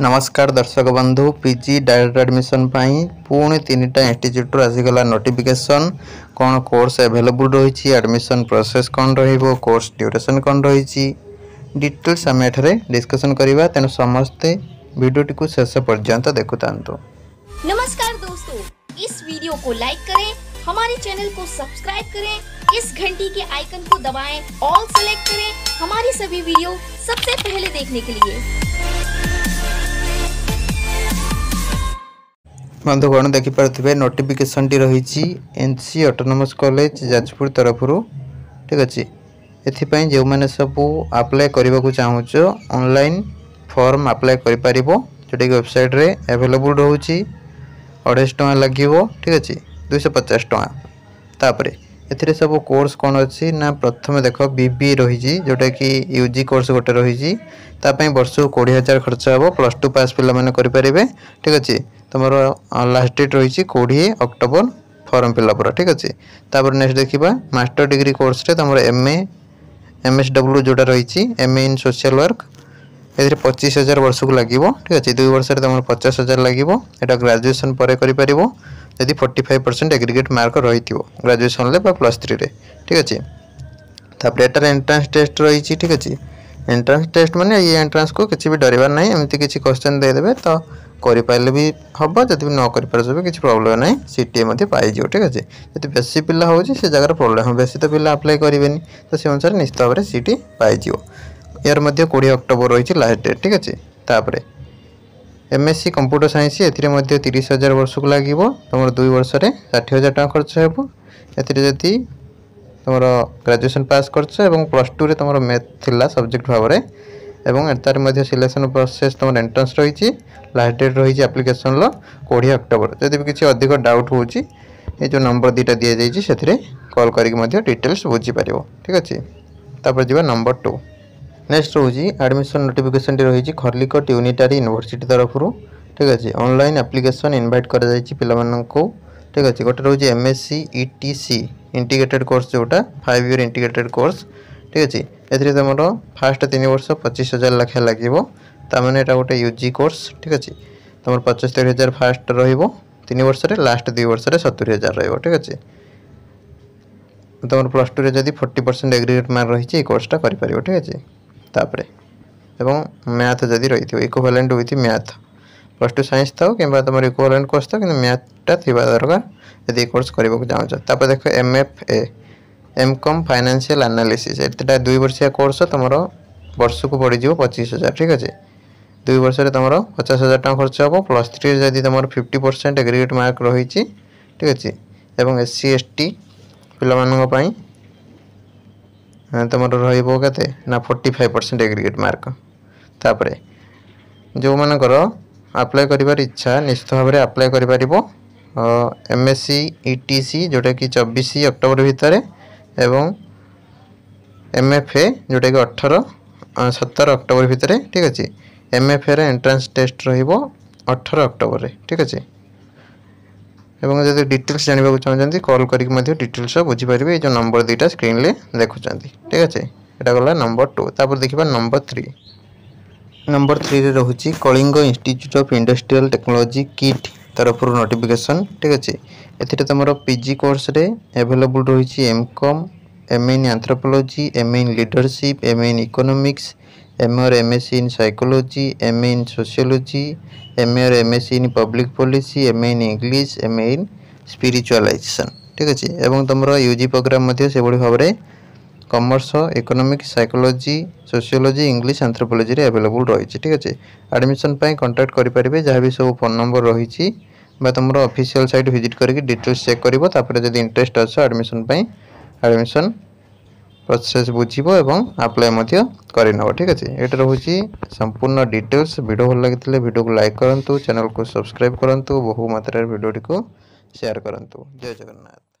नमस्कार दर्शक बंधु पिजी डायरेक्ट एडमिशन पुणी तीन टाइम इन्यूट्र आसगला नोटिफिकेसन कौन कोर्स एभेलेबुल रही एडमिशन प्रोसेस कौन रोर्स ड्यूरेसन कौन रही डिटेल्स आम एठार डिस्कसन करवा तेणु समस्ते भिडटी को शेष पर्यटन देखु था नमस्कार दोस्तों इस वीडियो को लाइक करें हमारे चैनल को सब्सक्राइब करें इस घंटी के आइकन को दबाएं ऑल सेलेक्ट करें हमारी सभी वीडियो सबसे पहले देखने के लिए বন্ধুগণ দেখিপারে নোটিফিকেসনটি রয়েছে এনসি অটোনোমস কলেজ যাজপুর তরফর ঠিক আছে এথিপাই যে সবু আপ্লাই করা চাহুছ অনলাইন ফর্ম আপ্লাই করে পাব যেটাকি ওয়েবসাইট্রে আভেলেবল রয়েছে অড়াইশ টাকা লাগবে ঠিক আছে দুইশ পচাশ টাকা তাপরে ଏଥିରେ ସବୁ କୋର୍ସ କ'ଣ ଅଛି ନା ପ୍ରଥମେ ଦେଖ ବି ବି ଏ ରହିଛି ଯେଉଁଟାକି ୟୁ ଜି କୋର୍ସ ଗୋଟେ ରହିଛି ତା ପାଇଁ ବର୍ଷକୁ କୋଡ଼ିଏ ହଜାର ଖର୍ଚ୍ଚ ହେବ ପ୍ଲସ୍ ଟୁ ପାସ୍ ପିଲାମାନେ କରିପାରିବେ ଠିକ୍ ଅଛି ତୁମର ଲାଷ୍ଟ ଡେଟ୍ ରହିଛି କୋଡ଼ିଏ ଅକ୍ଟୋବର ଫର୍ମ ଫିଲ୍ଅପ୍ର ଠିକ୍ ଅଛି ତାପରେ ନେକ୍ସଟ ଦେଖିବା ମାଷ୍ଟର ଡିଗ୍ରୀ କୋର୍ସରେ ତୁମର M A M S W ଯେଉଁଟା ରହିଛି M A in social work ଏଥିରେ ପଚିଶ ହଜାର ବର୍ଷକୁ ଲାଗିବ ଠିକ୍ ଅଛି ଦୁଇ ବର୍ଷରେ ତୁମର ପଚାଶ ହଜାର ଲାଗିବ ଏଇଟା ଗ୍ରାଜୁଏସନ୍ ପରେ କରିପାରିବ ଯଦି forty five percent aggregate mark ରହିଥିବ ଗ୍ରାଜୁଏସନ୍ରେ ବା ପ୍ଲସ୍ ଥ୍ରୀରେ ଠିକ୍ ଅଛି ତାପରେ ଏଟାରେ ଏଣ୍ଟ୍ରାନ୍ସ ଟେଷ୍ଟ ରହିଛି ଠିକ୍ ଅଛି ଏଣ୍ଟ୍ରାନ୍ସ ଟେଷ୍ଟ ମାନେ ଏଇ ଏଣ୍ଟ୍ରାନ୍ସକୁ କିଛି ବି ଡରିବାର ନାହିଁ ଏମିତି କିଛି କ୍ୱେଶ୍ଚନ୍ ଦେଇଦେବେ ତ କରିପାରିଲେ ବି ହେବ ଯଦି ବି ନ କରିପାରୁଛ ବି କିଛି ପ୍ରୋବ୍ଲେମ୍ ନାହିଁ ସିଟିଏ ମଧ୍ୟ ପାଇଯିବ ଠିକ୍ ଅଛି ଯଦି ବେଶୀ ପିଲା ହେଉଛି ସେ ଜାଗାରେ ପ୍ରୋବ୍ଲେମ୍ ହେବ ବେଶୀ ତ ପିଲା ଆପ୍ଲାଏ କରିବେନି ତ ସେ ଅନୁସାରେ ନିଶ୍ଚିତ ଭାବରେ ସିଟି ପାଇଯିବ এর মধ্যে কোড়িয়ে অক্টোবর রয়েছে লাস্ট ডেট ঠিক আছে তাপরে এমএসসি কম্পুটর সাইন্স এতে মধ্যে তিরিশ হাজার বর্ষক লাগিব তোমার দুই বর্ষরে ষাঠিয়ে হাজার টাকা খরচ হব এতে যদি তোমার গ্রাজুয়েসন পাস করছ এবং প্লস টুরে তোমার ম্যাথ লা সবজেক্ট ভাবে এবং তার মধ্যে সিলেকশন প্রসেস তোমার এন্ট্রান্স রয়েছে লাস্ট ডেট রয়েছে আপ্লিকেসনর কোড়িয়ে অক্টোবর যদি কিছু অধিক ডাউট হচ্ছে এই যে নম্বর দুইটা দিয়ে যাইছি সেতিরে কল করি ডিটেলস বুঝিপার ঠিক আছে তারপরে যা নম্বর টু নেক্সট রয়েছে আডমিশন নোটিফিকেশনটি রয়েছে খর্লিকট ইউনিটারি ইউনিভার্সিটি তরফর ঠিক আছে অনলাইন আপ্লিকেসন ইনভাইট করা যাই পিলামানকু ঠিক আছে গোটে রয়েছে এমএসসি ইটিসি ইন্টিগ্রেটেড কোর্স যেটা ফাইভ ইয়ার ইন্টিগ্রেটেড কোর্স ঠিক আছে এতে তোমার ফার্স্ট তিন বর্ষ পঁচিশ হাজার লেখা লাগবে তার মানে এটা গোটে ইউজি কোর্স ঠিক আছে তোমার পঁচস্তরি হাজার ফার্স্ট রহব তিন বর্ষের লাস্ট দুই বর্ষের সতুরি হাজার রহব ঠিক আছে তোমার প্লস টুরে যদি ফোর্টি পরসেন্ট এগ্রিগেট মার্ক রয়েছে এই কোর্সটা করে ঠিক আছে ତାପରେ ଏବଂ ମ୍ୟାଥ୍ ଯଦି ରହିଥିବ equivalent with math plus two science ଥାଉ କିମ୍ବା ତୁମର ଇକ୍ୱଭାଲେଣ୍ଟ କୋର୍ସ ଥାଉ କିନ୍ତୁ ମ୍ୟାଥ୍ଟା ଥିବା ଦରକାର ଯଦି ଏ କୋର୍ସ କରିବାକୁ ଚାହୁଁଛ ତାପରେ ଦେଖ M F A M com financial analysis ଏତେଟା ଦୁଇ ବର୍ଷିଆ କୋର୍ସ ତୁମର ବର୍ଷକୁ ପଡ଼ିଯିବ ପଚିଶ ହଜାର ଠିକ୍ ଅଛି ଦୁଇ ବର୍ଷରେ ତୁମର ପଚାଶ ହଜାର ଟଙ୍କା ଖର୍ଚ୍ଚ ହେବ ପ୍ଲସ୍ ଥ୍ରୀରେ ଯଦି ତୁମର ଫିଫ୍ଟି ପରସେଣ୍ଟ ଏଗ୍ରିଗେଟ୍ ମାର୍କ ରହିଛି ଠିକ୍ ଅଛି ଏବଂ ଏସ୍ ସି ଏସ୍ ଟି ପିଲାମାନଙ୍କ ପାଇଁ ତୁମର ରହିବ କେତେ ନା forty five percent aggregate mark ତାପରେ ଯେଉଁମାନଙ୍କର ଆପ୍ଲାଏ କରିବାର ଇଚ୍ଛା ନିଶ୍ଚିତ ଭାବରେ ଆପ୍ଲାଏ କରିପାରିବ M S C E T e C ଯେଉଁଟାକି ଚବିଶ ଅକ୍ଟୋବର ଭିତରେ ଏବଂ ଏମ୍ ଏଫ୍ ଏ ଯେଉଁଟାକି ଅଠର ସତର ଅକ୍ଟୋବର ଭିତରେ ଠିକ୍ ଅଛି ଏମ୍ ଏଫ୍ ଏର ଏଣ୍ଟ୍ରାନ୍ସ ଟେଷ୍ଟ ରହିବ ଅଠର ଅକ୍ଟୋବରରେ ଠିକ୍ ଅଛି এবং ଯଦି ଡିଟେଲ୍ସ ଜାଣିବାକୁ ଚାହୁଁଛନ୍ତି କଲ୍ କରିକି ମଧ୍ୟ ଡିଟେଲ୍ସ ବୁଝିପାରିବେ ଏ ଯେଉଁ ନମ୍ବର ଦୁଇଟା ସ୍କ୍ରିନ୍ରେ ଦେଖୁଛନ୍ତି ଠିକ୍ ଅଛି ଏଇଟା ଗଲା ନମ୍ବର ଟୁ ତାପରେ ଦେଖିବା ନମ୍ବର ଥ୍ରୀ ନମ୍ବର ଥ୍ରୀରେ ରହୁଛି Kalinga institute of industrial technology KIT ତରଫରୁ ନୋଟିଫିକେସନ୍ ଠିକ୍ ଅଛି ଏଥିରେ ତୁମର ପି ଜି କୋର୍ସରେ ଆଭେଲେବୁଲ୍ ରହିଛି M com M in anthropology M in leadership M in economics M or MSc in psychology M A in sociology M A or MSc in public policy M A in English M A in spiritualization ঠিক আছে এবং তোমার UG program মধ্যে সেভাবে ভাবে commerce economic psychology sociology English আন্থ্রোপোলোজি available রয়েছে ঠিক আছে আডমিশন পাই কন্টাক্ট করে যা বি সব ফোন নম্বর রয়েছে বা তোমার অফিসিয়াল সাইট ভিজিট করি ডিটেলস চেক করব তাপরে যদি ইন্টারেস্ট অছ আডমিশন পাই আডমিশন পথছাস বুঝিব এবং অ্যাপ্লিকেশন মধ্য করেনো ঠিক আছে এটো রহি সম্পূর্ণ ডিটেইলস ভিডিও হল লাগিতলে ভিডিওক লাইক করন্তো চ্যানেলক সাবস্ক্রাইব করন্তো বহুত মাত্রা ভিডিওটি কো শেয়ার করন্তো জয় জগন্নাথ